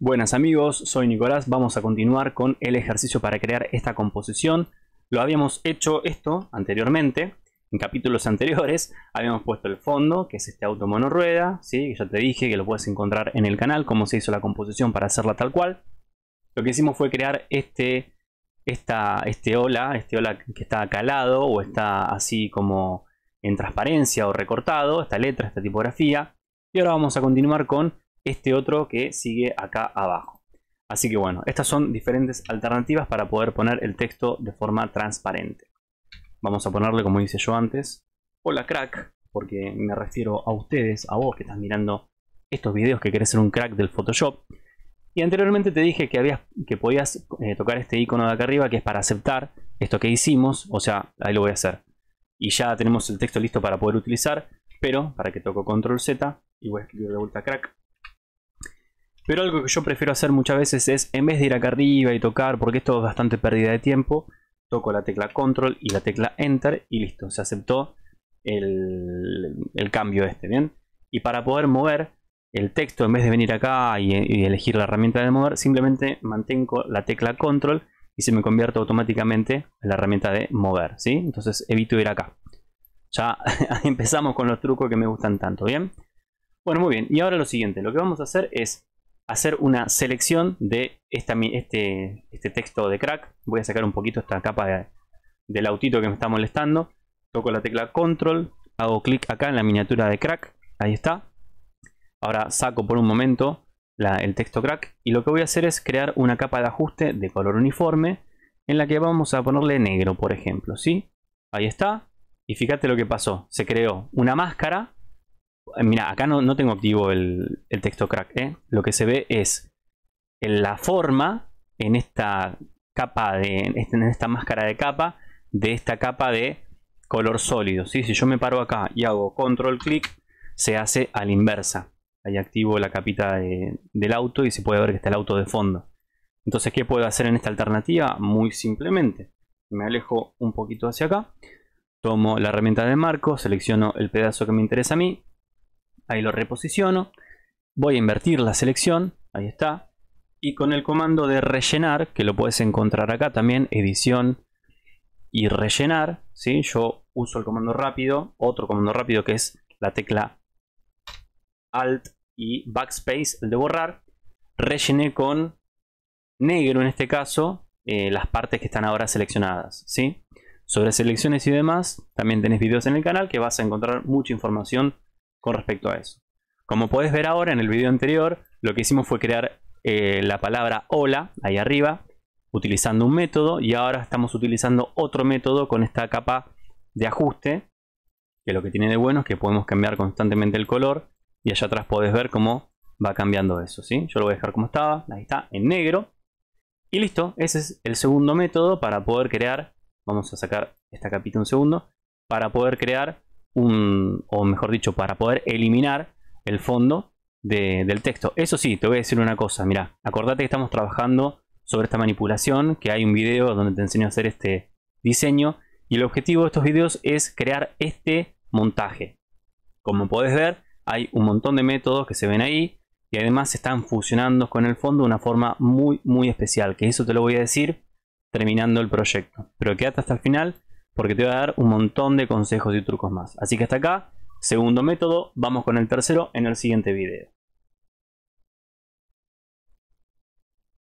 Buenas amigos, soy Nicolás, vamos a continuar con el ejercicio para crear esta composición. Lo habíamos hecho esto anteriormente, en capítulos anteriores, habíamos puesto el fondo, que es este auto monorrueda, ¿sí? ya te dije que lo puedes encontrar en el canal, cómo se hizo la composición para hacerla tal cual. Lo que hicimos fue crear este, esta, este ola, este ola que está calado o está así como en transparencia o recortado, esta letra, esta tipografía. Y ahora vamos a continuar con este otro que sigue acá abajo. Así que bueno, estas son diferentes alternativas para poder poner el texto de forma transparente. Vamos a ponerle como hice yo antes. Hola crack, porque me refiero a ustedes, a vos que estás mirando estos videos que querés ser un crack del Photoshop. Y anteriormente te dije que, que podías eh, tocar este icono de acá arriba que es para aceptar esto que hicimos. O sea, ahí lo voy a hacer. Y ya tenemos el texto listo para poder utilizar. Pero para que toque control Z y voy a escribir de vuelta crack. Pero algo que yo prefiero hacer muchas veces es, en vez de ir acá arriba y tocar, porque esto es bastante pérdida de tiempo, toco la tecla Control y la tecla Enter y listo, se aceptó el, cambio este, ¿bien? Y para poder mover el texto, en vez de venir acá y, y elegir la herramienta de mover, simplemente mantengo la tecla Control y se me convierte automáticamente en la herramienta de mover, ¿sí? Entonces evito ir acá. Ya empezamos con los trucos que me gustan tanto, ¿bien? Bueno, muy bien. Y ahora lo siguiente, lo que vamos a hacer es hacer una selección de este, este, texto de crack. Voy a sacar un poquito esta capa del autito que me está molestando. Toco la tecla control, hago clic acá en la miniatura de crack. Ahí está. Ahora saco por un momento el texto crack y lo que voy a hacer es crear una capa de ajuste de color uniforme en la que vamos a ponerle negro, por ejemplo. ¿sí? Ahí está. Y fíjate lo que pasó. Se creó una máscara eh, mira, acá no, no tengo activo el, texto crack. ¿eh? Lo que se ve es la forma en esta capa de. Este, en esta máscara de capa. De esta capa de color sólido. ¿sí? Si yo me paro acá y hago control clic, se hace a la inversa. Ahí activo la capita del auto y se puede ver que está el auto de fondo. Entonces, ¿qué puedo hacer en esta alternativa? Muy simplemente. Me alejo un poquito hacia acá. Tomo la herramienta de marco, selecciono el pedazo que me interesa a mí. Ahí lo reposiciono. Voy a invertir la selección. Ahí está. Y con el comando de rellenar, que lo puedes encontrar acá también, edición y rellenar. ¿sí? Yo uso el comando rápido, otro comando rápido que es la tecla Alt y Backspace, el de borrar. Rellené con negro en este caso, eh, las partes que están ahora seleccionadas. ¿sí? Sobre selecciones y demás, también tenés videos en el canal que vas a encontrar mucha información con respecto a eso. Como puedes ver ahora en el video anterior, lo que hicimos fue crear eh, la palabra hola ahí arriba, utilizando un método y ahora estamos utilizando otro método con esta capa de ajuste, que lo que tiene de bueno es que podemos cambiar constantemente el color y allá atrás podés ver cómo va cambiando eso, Yo lo voy a dejar como estaba, ahí está, en negro. Y listo, ese es el segundo método para poder crear, vamos a sacar esta capita un segundo, para poder crear o mejor dicho, para poder eliminar el fondo del texto. Eso sí, te voy a decir una cosa, mira, acordate que estamos trabajando sobre esta manipulación, que hay un video donde te enseño a hacer este diseño, y el objetivo de estos videos es crear este montaje. Como podés ver, hay un montón de métodos que se ven ahí, y además están fusionando con el fondo de una forma muy, muy especial, que eso te lo voy a decir terminando el proyecto. Pero quédate hasta el final porque te voy a dar un montón de consejos y trucos más. Así que hasta acá, segundo método, vamos con el tercero en el siguiente video.